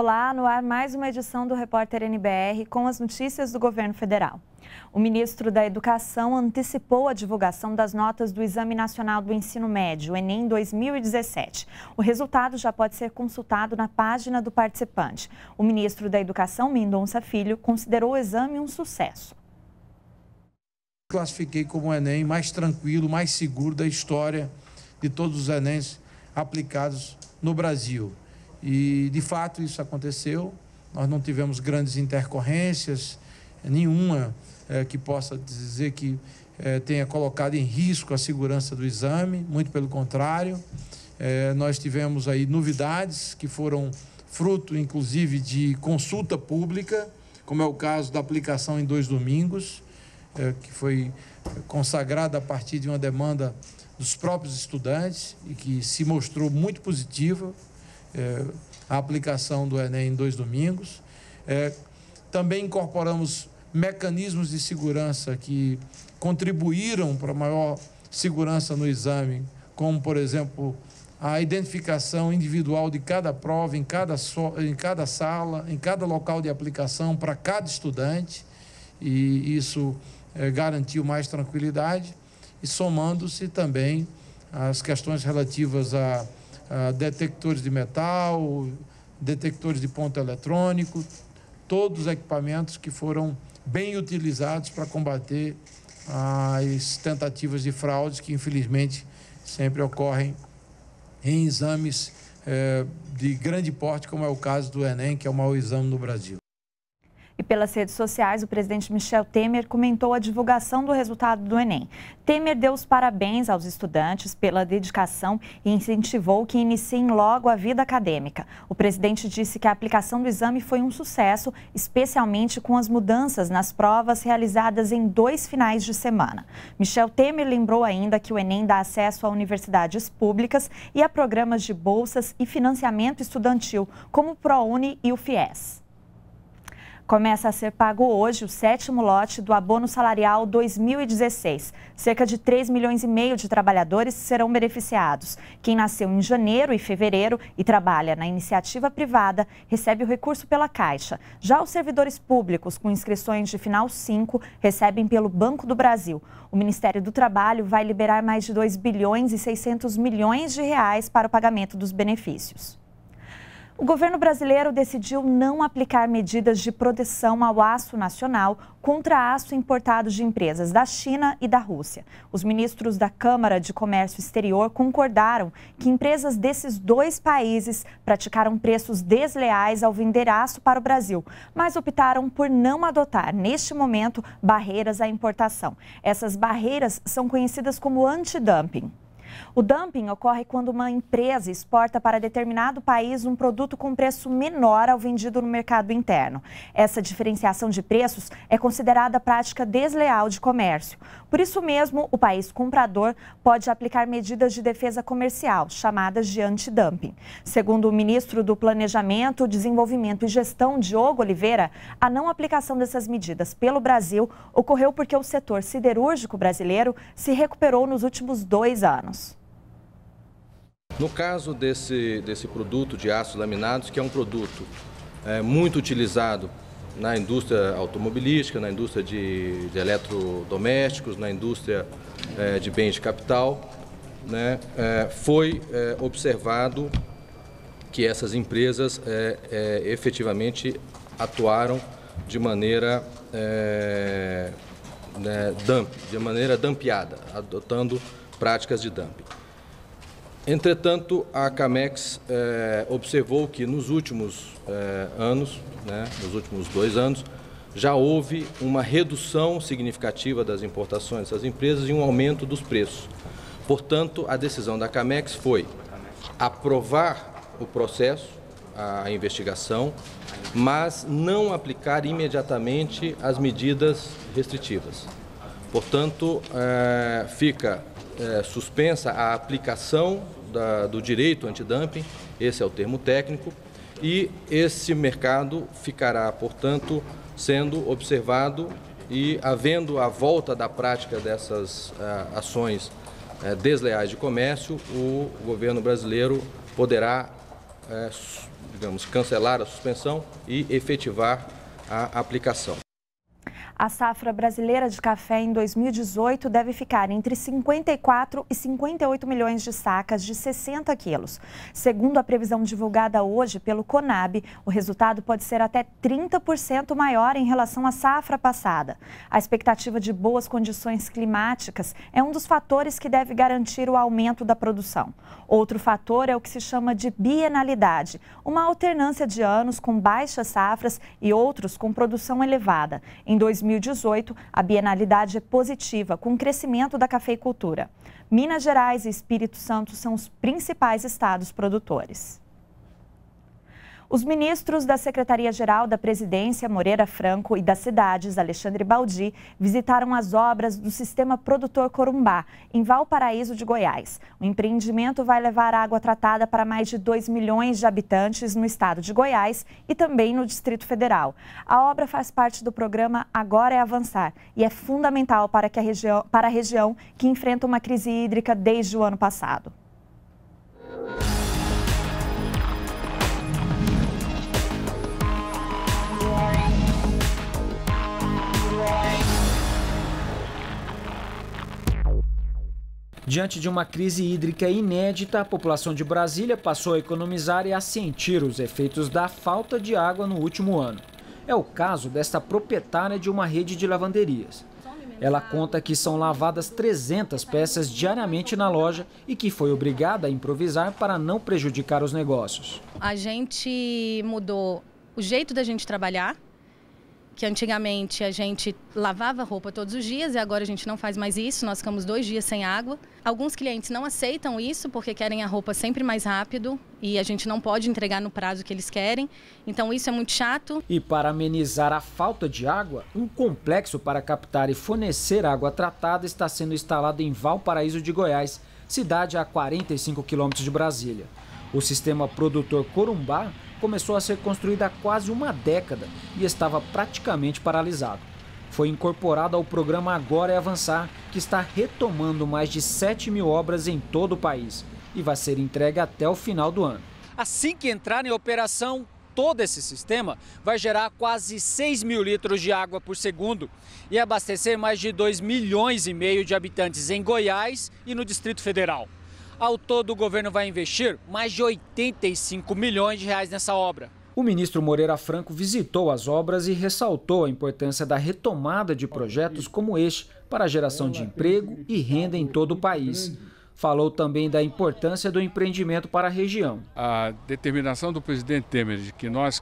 Olá, no ar mais uma edição do Repórter NBR com as notícias do governo federal. O ministro da Educação antecipou a divulgação das notas do Exame Nacional do Ensino Médio, Enem 2017. O resultado já pode ser consultado na página do participante. O ministro da Educação, Mendonça Filho, considerou o exame um sucesso. Classifiquei como o Enem mais tranquilo, mais seguro da história de todos os Enems aplicados no Brasil. E de fato isso aconteceu. Nós não tivemos grandes intercorrências, nenhuma é, que possa dizer que é, tenha colocado em risco a segurança do exame, muito pelo contrário. É, nós tivemos aí novidades que foram fruto, inclusive, de consulta pública, como é o caso da aplicação em dois domingos, é, que foi consagrada a partir de uma demanda dos próprios estudantes e que se mostrou muito positiva, é, a aplicação do Enem em dois domingos. É, também incorporamos mecanismos de segurança que contribuíram para maior segurança no exame, como, por exemplo, a identificação individual de cada prova, em cada, so, em cada sala, em cada local de aplicação, para cada estudante, e isso é, garantiu mais tranquilidade, e somando-se também as questões relativas a ah, detectores de metal, detectores de ponto eletrônico, todos os equipamentos que foram bem utilizados para combater as tentativas de fraudes que, infelizmente, sempre ocorrem em exames eh, de grande porte, como é o caso do Enem, que é o maior exame no Brasil. E pelas redes sociais, o presidente Michel Temer comentou a divulgação do resultado do Enem. Temer deu os parabéns aos estudantes pela dedicação e incentivou que iniciem logo a vida acadêmica. O presidente disse que a aplicação do exame foi um sucesso, especialmente com as mudanças nas provas realizadas em dois finais de semana. Michel Temer lembrou ainda que o Enem dá acesso a universidades públicas e a programas de bolsas e financiamento estudantil, como o ProUni e o FIES começa a ser pago hoje o sétimo lote do abono salarial 2016. Cerca de 3 milhões e meio de trabalhadores serão beneficiados. Quem nasceu em janeiro e fevereiro e trabalha na iniciativa privada recebe o recurso pela Caixa. Já os servidores públicos com inscrições de final 5 recebem pelo Banco do Brasil. O Ministério do Trabalho vai liberar mais de 2 bilhões e 600 milhões de reais para o pagamento dos benefícios. O governo brasileiro decidiu não aplicar medidas de proteção ao aço nacional contra aço importado de empresas da China e da Rússia. Os ministros da Câmara de Comércio Exterior concordaram que empresas desses dois países praticaram preços desleais ao vender aço para o Brasil, mas optaram por não adotar, neste momento, barreiras à importação. Essas barreiras são conhecidas como antidumping. O dumping ocorre quando uma empresa exporta para determinado país um produto com preço menor ao vendido no mercado interno. Essa diferenciação de preços é considerada prática desleal de comércio. Por isso mesmo, o país comprador pode aplicar medidas de defesa comercial, chamadas de antidumping. Segundo o ministro do Planejamento, Desenvolvimento e Gestão, Diogo Oliveira, a não aplicação dessas medidas pelo Brasil ocorreu porque o setor siderúrgico brasileiro se recuperou nos últimos dois anos. No caso desse, desse produto de aços laminados, que é um produto é, muito utilizado na indústria automobilística, na indústria de, de eletrodomésticos, na indústria é, de bens de capital, né, é, foi é, observado que essas empresas é, é, efetivamente atuaram de maneira né, dump, de maneira dampeada, adotando práticas de dumping. Entretanto, a Camex eh, observou que nos últimos eh, anos, né, nos últimos dois anos, já houve uma redução significativa das importações dessas empresas e um aumento dos preços. Portanto, a decisão da Camex foi aprovar o processo, a investigação, mas não aplicar imediatamente as medidas restritivas. Portanto, eh, fica suspensa a aplicação da, do direito antidumping, esse é o termo técnico, e esse mercado ficará, portanto, sendo observado e havendo a volta da prática dessas ah, ações eh, desleais de comércio, o governo brasileiro poderá, eh, digamos, cancelar a suspensão e efetivar a aplicação. A safra brasileira de café em 2018 deve ficar entre 54 e 58 milhões de sacas de 60 quilos. Segundo a previsão divulgada hoje pelo Conab, o resultado pode ser até 30% maior em relação à safra passada. A expectativa de boas condições climáticas é um dos fatores que deve garantir o aumento da produção. Outro fator é o que se chama de bienalidade, uma alternância de anos com baixas safras e outros com produção elevada. Em 2018, 2018, a bienalidade é positiva, com o crescimento da cafeicultura. Minas Gerais e Espírito Santo são os principais estados produtores. Os ministros da Secretaria-Geral da Presidência, Moreira Franco, e das cidades, Alexandre Baldi, visitaram as obras do Sistema Produtor Corumbá, em Valparaíso de Goiás. O empreendimento vai levar água tratada para mais de 2 milhões de habitantes no estado de Goiás e também no Distrito Federal. A obra faz parte do programa Agora é Avançar e é fundamental para, que a, região, para a região que enfrenta uma crise hídrica desde o ano passado. Diante de uma crise hídrica inédita, a população de Brasília passou a economizar e a sentir os efeitos da falta de água no último ano. É o caso desta proprietária de uma rede de lavanderias. Ela conta que são lavadas 300 peças diariamente na loja e que foi obrigada a improvisar para não prejudicar os negócios. A gente mudou o jeito da gente trabalhar, que antigamente a gente lavava roupa todos os dias e agora a gente não faz mais isso, nós ficamos dois dias sem água. Alguns clientes não aceitam isso porque querem a roupa sempre mais rápido e a gente não pode entregar no prazo que eles querem, então isso é muito chato. E para amenizar a falta de água, um complexo para captar e fornecer água tratada está sendo instalado em Valparaíso de Goiás, cidade a 45 quilômetros de Brasília. O sistema produtor Corumbá começou a ser construída há quase uma década e estava praticamente paralisado. Foi incorporado ao programa Agora é Avançar, que está retomando mais de 7 mil obras em todo o país e vai ser entregue até o final do ano. Assim que entrar em operação, todo esse sistema vai gerar quase 6 mil litros de água por segundo e abastecer mais de 2 milhões e meio de habitantes em Goiás e no Distrito Federal. Ao todo, o governo vai investir mais de 85 milhões de reais nessa obra. O ministro Moreira Franco visitou as obras e ressaltou a importância da retomada de projetos como este para a geração de emprego e renda em todo o país. Falou também da importância do empreendimento para a região. A determinação do presidente Temer de que nós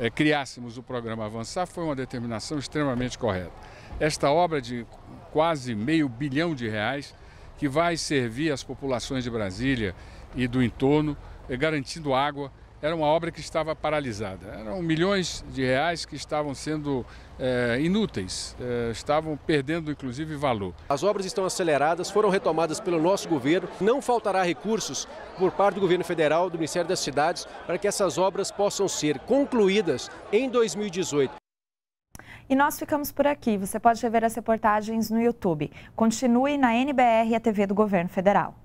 é, criássemos o programa Avançar foi uma determinação extremamente correta. Esta obra de quase meio bilhão de reais que vai servir às populações de Brasília e do entorno, eh, garantindo água. Era uma obra que estava paralisada. Eram milhões de reais que estavam sendo é, inúteis, é, estavam perdendo inclusive valor. As obras estão aceleradas, foram retomadas pelo nosso governo. Não faltará recursos por parte do governo federal, do Ministério das Cidades, para que essas obras possam ser concluídas em 2018. E nós ficamos por aqui. Você pode rever as reportagens no YouTube. Continue na NBR, a TV do Governo Federal.